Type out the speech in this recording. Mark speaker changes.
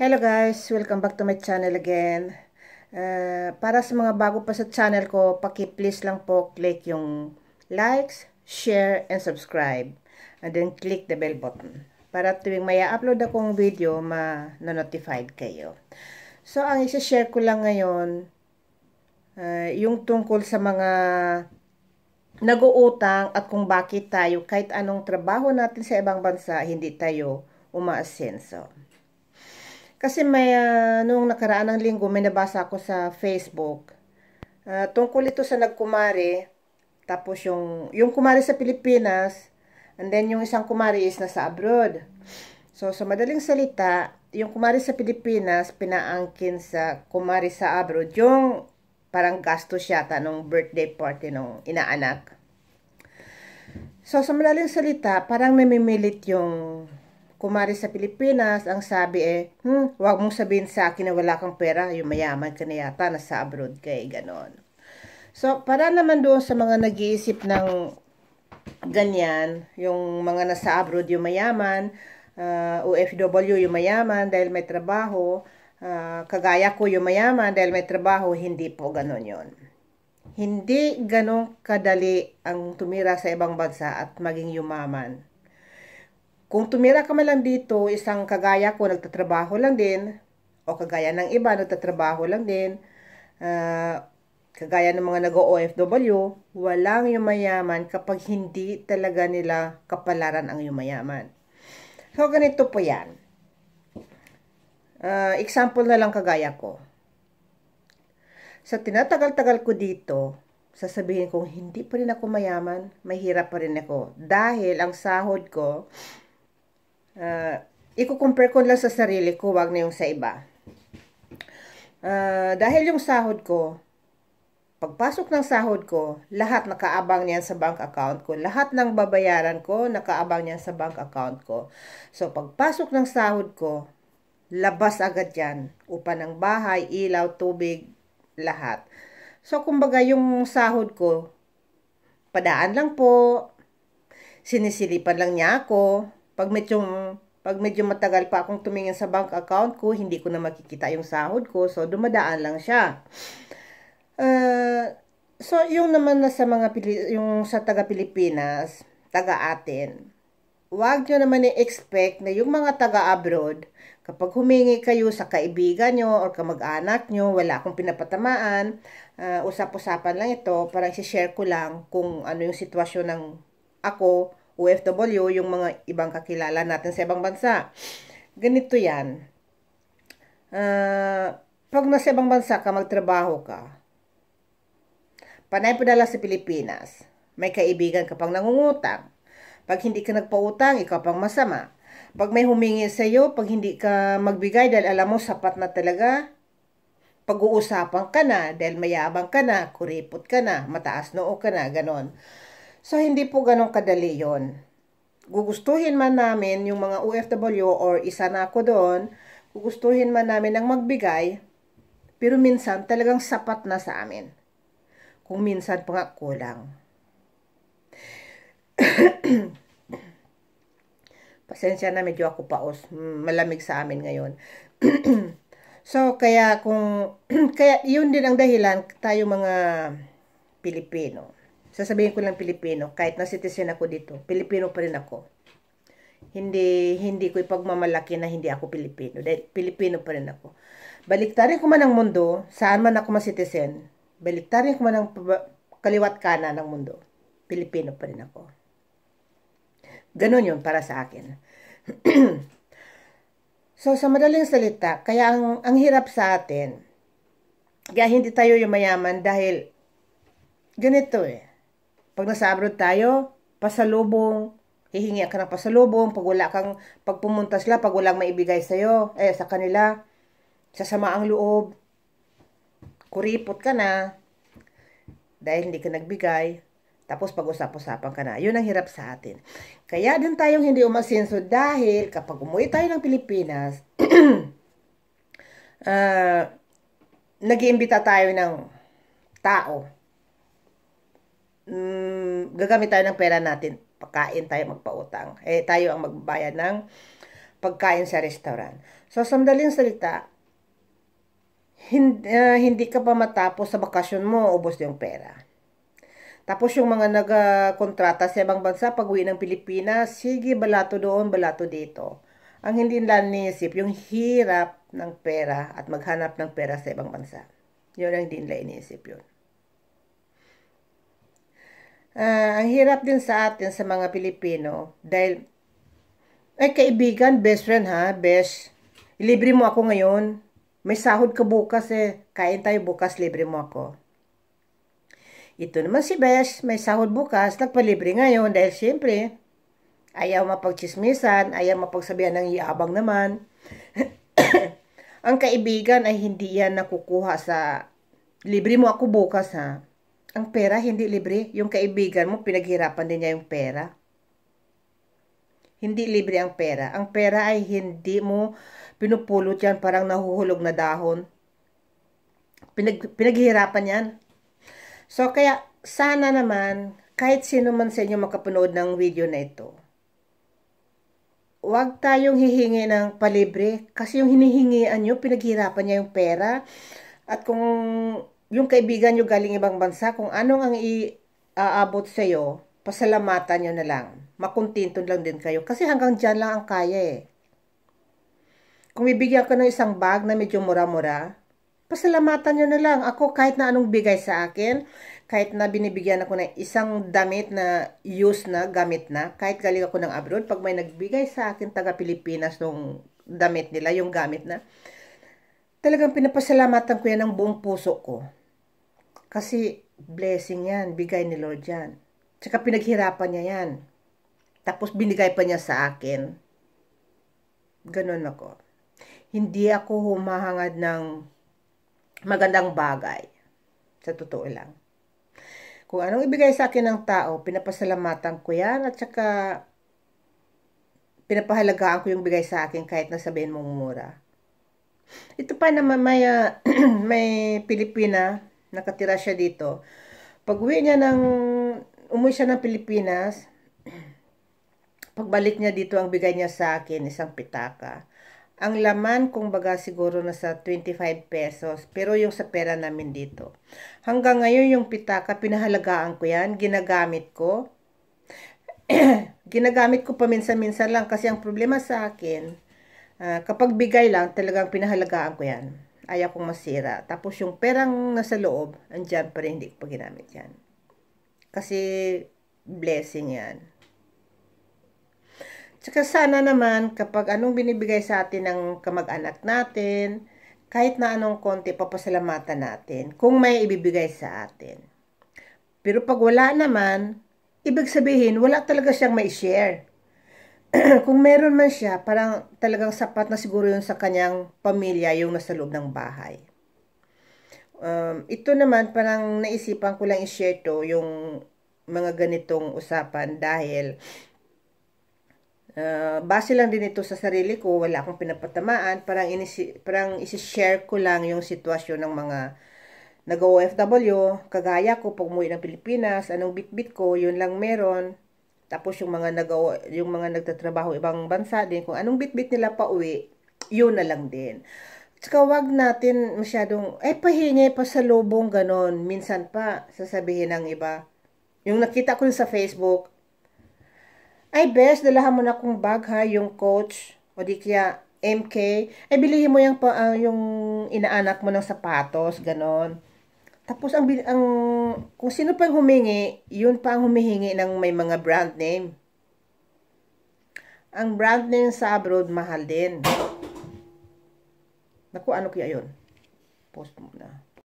Speaker 1: Hello guys! Welcome back to my channel again. Uh, para sa mga bago pa sa channel ko, paki-please lang po click yung likes, share, and subscribe. And then click the bell button. Para tuwing may upload akong video, ma-notified kayo. So, ang isi-share ko lang ngayon, uh, yung tungkol sa mga nag-uutang at kung bakit tayo, kahit anong trabaho natin sa ibang bansa, hindi tayo umaasenso. Kasi may, uh, noong nakaraan ng linggo, may nabasa ako sa Facebook. Uh, tungkol ito sa nagkumari, tapos yung, yung kumari sa Pilipinas, and then yung isang kumari is nasa abroad. So, sa madaling salita, yung kumari sa Pilipinas, pinaangkin sa kumari sa abroad, yung parang gastos yata nung birthday party nung inaanak. So, sa madaling salita, parang namimilit yung kumari sa Pilipinas, ang sabi eh, hmm, huwag mong sabihin sa akin na wala kang pera, yung mayaman ka na yata, nasa abroad ka eh, ganon. So, para naman doon sa mga nag-iisip ng ganyan, yung mga nasa abroad yung mayaman, uh, ah, OFW yung mayaman dahil may trabaho, uh, kagaya ko yung mayaman dahil may trabaho, hindi po ganon yon. Hindi ganon kadali ang tumira sa ibang bansa at maging yumaman kung tumira ka man lang dito, isang kagaya ko nagtatrabaho lang din, o kagaya ng iba nagtatrabaho lang din, uh, kagaya ng mga nag-OFW, walang yumayaman kapag hindi talaga nila kapalaran ang yumayaman. So, ganito po yan. Uh, example na lang kagaya ko. Sa tinatagal-tagal ko dito, sasabihin kong hindi pa rin ako mayaman, mahirap pa rin ako. Dahil ang sahod ko, uh, ah, iko compare ko lang sa sarili ko, wag na yung sa iba. Uh, dahil yung sahod ko, pagpasok ng sahod ko, lahat nakaabang niyan sa bank account ko. Lahat ng babayaran ko, nakaabang niyan sa bank account ko. So, pagpasok ng sahod ko, labas agad yan. Upa ng bahay, ilaw, tubig, lahat. So, kumbaga yung sahod ko, padaan lang po, sinisilipan lang niya ako, pag medyo, pag medyo matagal pa akong tumingin sa bank account ko, hindi ko na makikita yung sahod ko. So, dumadaan lang siya. Uh, so, yung naman na sa mga, yung sa taga-Pilipinas, taga-atin, huwag nyo naman i-expect na yung mga taga-abroad, kapag humingi kayo sa kaibigan nyo or kamag-anak nyo, wala akong pinapatamaan, uh, usap-usapan lang ito, para parang share ko lang kung ano yung sitwasyon ng ako OFW, yung mga ibang kakilala natin sa ibang bansa. Ganito yan. Uh, pag nasa ibang bansa ka, magtrabaho ka. Panay padala sa Pilipinas. May kaibigan ka pang nangungutang. Pag hindi ka nagpautang, ikaw pang masama. Pag may humingi sa iyo, pag hindi ka magbigay dahil alam mo sapat na talaga, pag-uusapan ka na dahil mayabang ka na, kuripot ka na, mataas noo ka na, ganon. So, hindi po ganong kadali yon. Gugustuhin man namin yung mga OFW or isa na ako doon, gugustuhin man namin ang magbigay, pero minsan talagang sapat na sa amin. Kung minsan pa nga kulang. Pasensya na, medyo ako paos. Malamig sa amin ngayon. so, kaya kung, kaya yun din ang dahilan tayo mga Pilipino sasabihin ko lang Pilipino, kahit na citizen ako dito, Pilipino pa rin ako. Hindi, hindi ko ipagmamalaki na hindi ako Pilipino. Dahil Pilipino pa rin ako. Baliktarin ko man ang mundo, saan man ako masitizen, baliktarin ko man ang kaliwat kana ng mundo, Pilipino pa rin ako. Ganon yun para sa akin. so, sa madaling salita, kaya ang, ang hirap sa atin, kaya hindi tayo yumayaman dahil ganito eh. Pag nasa abroad tayo, pasalubong, hihingi ka ng pasalubong, pag wala kang, pag pumunta sila, pag walang maibigay sa'yo, eh, sa kanila, sasama ang loob, kuripot ka na, dahil hindi ka nagbigay, tapos pag-usap-usapan ka na. Yun ang hirap sa atin. Kaya din tayong hindi umasenso dahil kapag umuwi tayo ng Pilipinas, uh, ah, nag iimbita tayo ng tao mm, gagamit tayo ng pera natin. Pagkain tayo magpautang. Eh, tayo ang magbabayad ng pagkain sa restaurant. So, sa salita, hindi, uh, hindi ka pa matapos sa bakasyon mo, ubos yung pera. Tapos yung mga nagkontrata uh, sa ibang bansa, pag uwi ng Pilipinas, sige, balato doon, balato dito. Ang hindi nila iniisip, yung hirap ng pera at maghanap ng pera sa ibang bansa. Yun ang hindi nila iniisip yun uh, ang hirap din sa atin sa mga Pilipino dahil ay kaibigan, best friend ha, best. Libre mo ako ngayon. May sahod ka bukas eh. Kain tayo bukas, libre mo ako. Ito naman si Bes, may sahod bukas, nagpalibre ngayon dahil siyempre, ayaw mapagchismisan, ayaw mapagsabihan ng iabang naman. ang kaibigan ay hindi yan nakukuha sa libre mo ako bukas ha. Ang pera hindi libre. Yung kaibigan mo, pinaghirapan din niya yung pera. Hindi libre ang pera. Ang pera ay hindi mo pinupulot yan parang nahuhulog na dahon. Pinag, pinaghirapan yan. So, kaya sana naman, kahit sino man sa inyo makapanood ng video na ito, huwag tayong hihingi ng palibre kasi yung hinihingian nyo, pinaghirapan niya yung pera. At kung yung kaibigan nyo galing ibang bansa, kung anong ang iaabot sa iyo, pasalamatan nyo na lang. Makuntinton lang din kayo. Kasi hanggang dyan lang ang kaya eh. Kung bibigyan ko ng isang bag na medyo mura-mura, pasalamatan nyo na lang. Ako kahit na anong bigay sa akin, kahit na binibigyan ako ng isang damit na use na, gamit na, kahit galing ako ng abroad, pag may nagbigay sa akin taga Pilipinas nung damit nila, yung gamit na, talagang pinapasalamatan ko yan ng buong puso ko. Kasi blessing yan, bigay ni Lord yan. Tsaka pinaghirapan niya yan. Tapos binigay pa niya sa akin. Ganun ako. Hindi ako humahangad ng magandang bagay. Sa totoo lang. Kung anong ibigay sa akin ng tao, pinapasalamatan ko yan at saka pinapahalagaan ko yung bigay sa akin kahit na sabihin mong mura. Ito pa naman may, uh, may Pilipina nakatira siya dito. Pag uwi niya ng, umuwi siya ng Pilipinas, pagbalik niya dito, ang bigay niya sa akin, isang pitaka. Ang laman, kung baga siguro sa 25 pesos, pero yung sa pera namin dito. Hanggang ngayon, yung pitaka, pinahalagaan ko yan, ginagamit ko. ginagamit ko paminsan-minsan lang kasi ang problema sa akin, uh, kapag bigay lang, talagang pinahalagaan ko yan ayaw kong masira. Tapos yung perang nasa loob, andyan pa rin, hindi ko pa ginamit yan. Kasi blessing yan. Tsaka sana naman kapag anong binibigay sa atin ng kamag-anak natin, kahit na anong konti, papasalamatan natin kung may ibibigay sa atin. Pero pag wala naman, ibig sabihin, wala talaga siyang may share. kung meron man siya, parang talagang sapat na siguro yun sa kanyang pamilya, yung nasa loob ng bahay. Um, ito naman, parang naisipan ko lang i-share to, yung mga ganitong usapan dahil uh, base lang din ito sa sarili ko, wala akong pinapatamaan, parang, inisi, parang isi-share ko lang yung sitwasyon ng mga nag-OFW, kagaya ko pag umuwi ng Pilipinas, anong bitbit -bit ko, yun lang meron, tapos yung mga nagawa, yung mga nagtatrabaho ibang bansa din kung anong bitbit -bit nila pa uwi, yun na lang din. Tsaka wag natin masyadong, eh pahingi pa sa lubong ganon. Minsan pa, sasabihin ng iba. Yung nakita ko sa Facebook, ay best, dalahan mo na kung bag ha, yung coach, o di kaya MK, ay bilihin mo yung, uh, yung inaanak mo ng sapatos, ganon tapos ang, ang kung sino pang humingi, yun pa ang humihingi ng may mga brand name. Ang brand name sa abroad, mahal din. Naku, ano kaya 'yon? Post mo na.